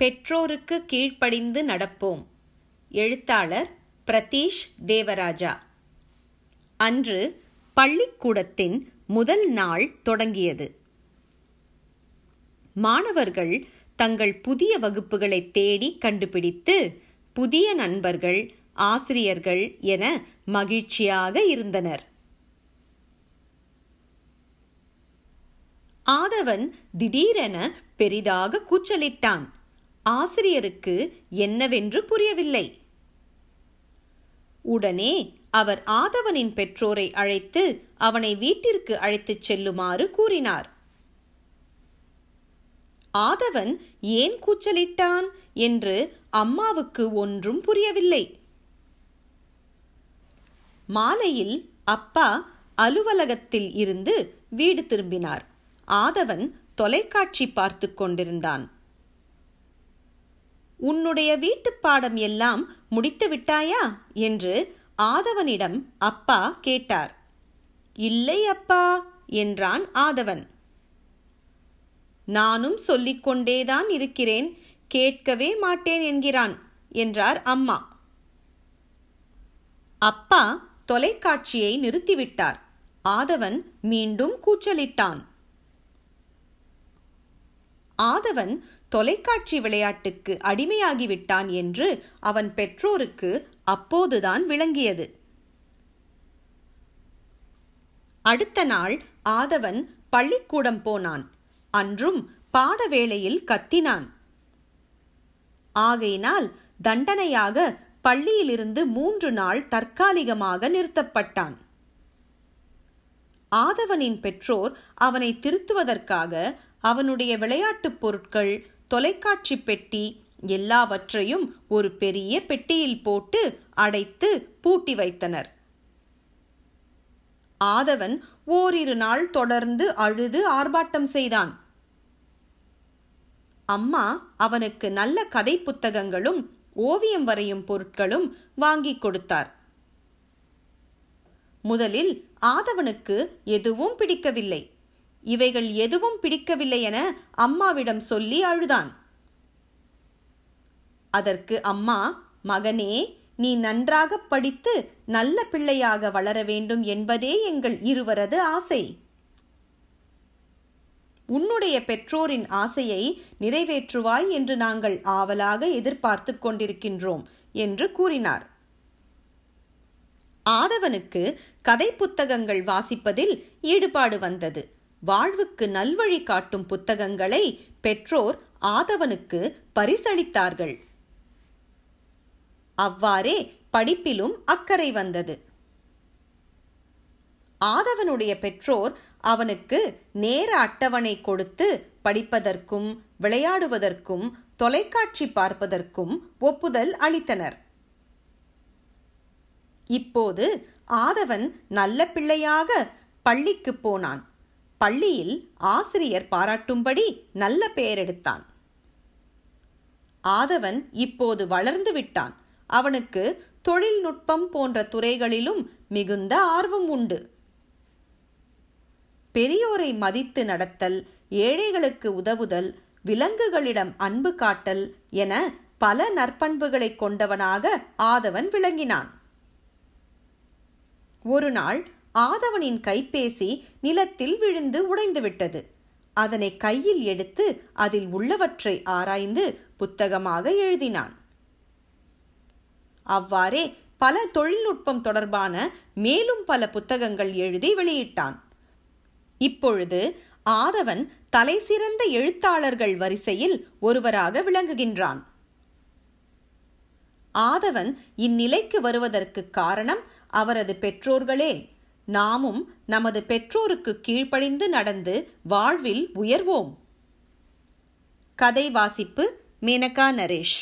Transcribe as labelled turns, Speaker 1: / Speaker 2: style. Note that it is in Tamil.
Speaker 1: பெற்றோருக்கு கீழ்ப்படிந்து நடப்போம் எழுத்தாளர் பிரதீஷ் தேவராஜா அன்று பள்ளிக்கூடத்தின் முதல் நாள் தொடங்கியது மாணவர்கள் தங்கள் புதிய வகுப்புகளை தேடி கண்டுபிடித்து புதிய நண்பர்கள் ஆசிரியர்கள் என மகிழ்ச்சியாக இருந்தனர் ஆதவன் திடீரென பெரிதாக கூச்சலிட்டான் ஆசிரியருக்கு என்னவென்று புரியவில்லை உடனே அவர் ஆதவனின் பெற்றோரை அழைத்து அவனை வீட்டிற்கு அழைத்துச் செல்லுமாறு கூறினார் ஆதவன் ஏன் கூச்சலிட்டான் என்று அம்மாவுக்கு ஒன்றும் புரியவில்லை மாலையில் அப்பா அலுவலகத்தில் இருந்து வீடு திரும்பினார் ஆதவன் தொலைக்காட்சி பார்த்து கொண்டிருந்தான் உன்னுடைய வீட்டுப் பாடம் எல்லாம் முடித்து விட்டாயா என்று ஆதவனிடம் அப்பா கேட்டார் இல்லை அப்பா என்றான் ஆதவன் நானும் சொல்லிக்கொண்டேதான் இருக்கிறேன் கேட்கவே மாட்டேன் என்கிறான் என்றார் அம்மா அப்பா தொலைக்காட்சியை நிறுத்திவிட்டார் ஆதவன் மீண்டும் கூச்சலிட்டான் ஆதவன் தொலைக்காட்சி விளையாட்டுக்கு அடிமையாகிவிட்டான் என்று அவன் பெற்றோருக்கு அப்போதுதான் விளங்கியது அடுத்த நாள் ஆதவன் பள்ளிக்கூடம் போனான் அன்றும் பாட வேளையில் கத்தினான் ஆகையினால் தண்டனையாக பள்ளியிலிருந்து மூன்று நாள் தற்காலிகமாக நிறுத்தப்பட்டான் ஆதவனின் பெற்றோர் அவனை திருத்துவதற்காக அவனுடைய விளையாட்டுப் பொருட்கள் தொலைக்காட்சி பெட்டி எல்லாவற்றையும் ஒரு பெரிய பெட்டியில் போட்டு அடைத்து பூட்டி வைத்தனர் ஆதவன் ஓரிரு நாள் தொடர்ந்து அழுது ஆர்ப்பாட்டம் செய்தான் அம்மா அவனுக்கு நல்ல கதை புத்தகங்களும் ஓவியம் வரையும் பொருட்களும் வாங்கி கொடுத்தார் முதலில் ஆதவனுக்கு எதுவும் பிடிக்கவில்லை இவைகள் எதுவும் பிடிக்கவில்லை என அம்மாவிடம் சொல்லி அழுதான் அதற்கு அம்மா மகனே நீ நன்றாக படித்து நல்ல பிள்ளையாக வளர வேண்டும் என்பதே எங்கள் இருவரது ஆசை உன்னுடைய பெற்றோரின் ஆசையை நிறைவேற்றுவாய் என்று நாங்கள் ஆவலாக எதிர்பார்த்து கொண்டிருக்கின்றோம் என்று கூறினார் ஆதவனுக்கு கதை புத்தகங்கள் வாசிப்பதில் ஈடுபாடு வந்தது வாழ்வுக்கு நல்வழி காட்டும் புத்தகங்களை பெற்றோர் ஆதவனுக்கு பரிசளித்தார்கள் அவ்வாறே படிப்பிலும் அக்கறை வந்தது ஆதவனுடைய பெற்றோர் அவனுக்கு நேர அட்டவணை கொடுத்து படிப்பதற்கும் விளையாடுவதற்கும் தொலைக்காட்சி பார்ப்பதற்கும் ஒப்புதல் அளித்தனர் இப்போது ஆதவன் நல்ல பிள்ளையாக பள்ளிக்கு போனான் பள்ளியில் ஆசிரியர் பாராட்டும்படி நல்ல பெயரெடுத்தான் ஆதவன் இப்போது வளர்ந்து விட்டான் அவனுக்கு தொழில்நுட்பம் போன்ற துறைகளிலும் மிகுந்த ஆர்வம் உண்டு பெரியோரை மதித்து நடத்தல் ஏழைகளுக்கு உதவுதல் விலங்குகளிடம் அன்பு காட்டல் என பல நற்பண்புகளை கொண்டவனாக ஆதவன் விளங்கினான் ஒரு நாள் ஆதவனின் கைபேசி நிலத்தில் விழுந்து உடைந்துவிட்டது அதனை கையில் எடுத்து அதில் உள்ளவற்றை ஆராய்ந்து புத்தகமாக எழுதினான் அவ்வாறே பல தொழில்நுட்பம் தொடர்பான மேலும் பல புத்தகங்கள் எழுதி வெளியிட்டான் இப்பொழுது ஆதவன் தலைசிறந்த எழுத்தாளர்கள் வரிசையில் ஒருவராக விளங்குகின்றான் ஆதவன் இந்நிலைக்கு வருவதற்கு காரணம் அவரது பெற்றோர்களே நாமும் நமது பெற்றோருக்கு கீழ்ப்படிந்து நடந்து வாழ்வில் உயர்வோம் கதை வாசிப்பு மேனகா நரேஷ்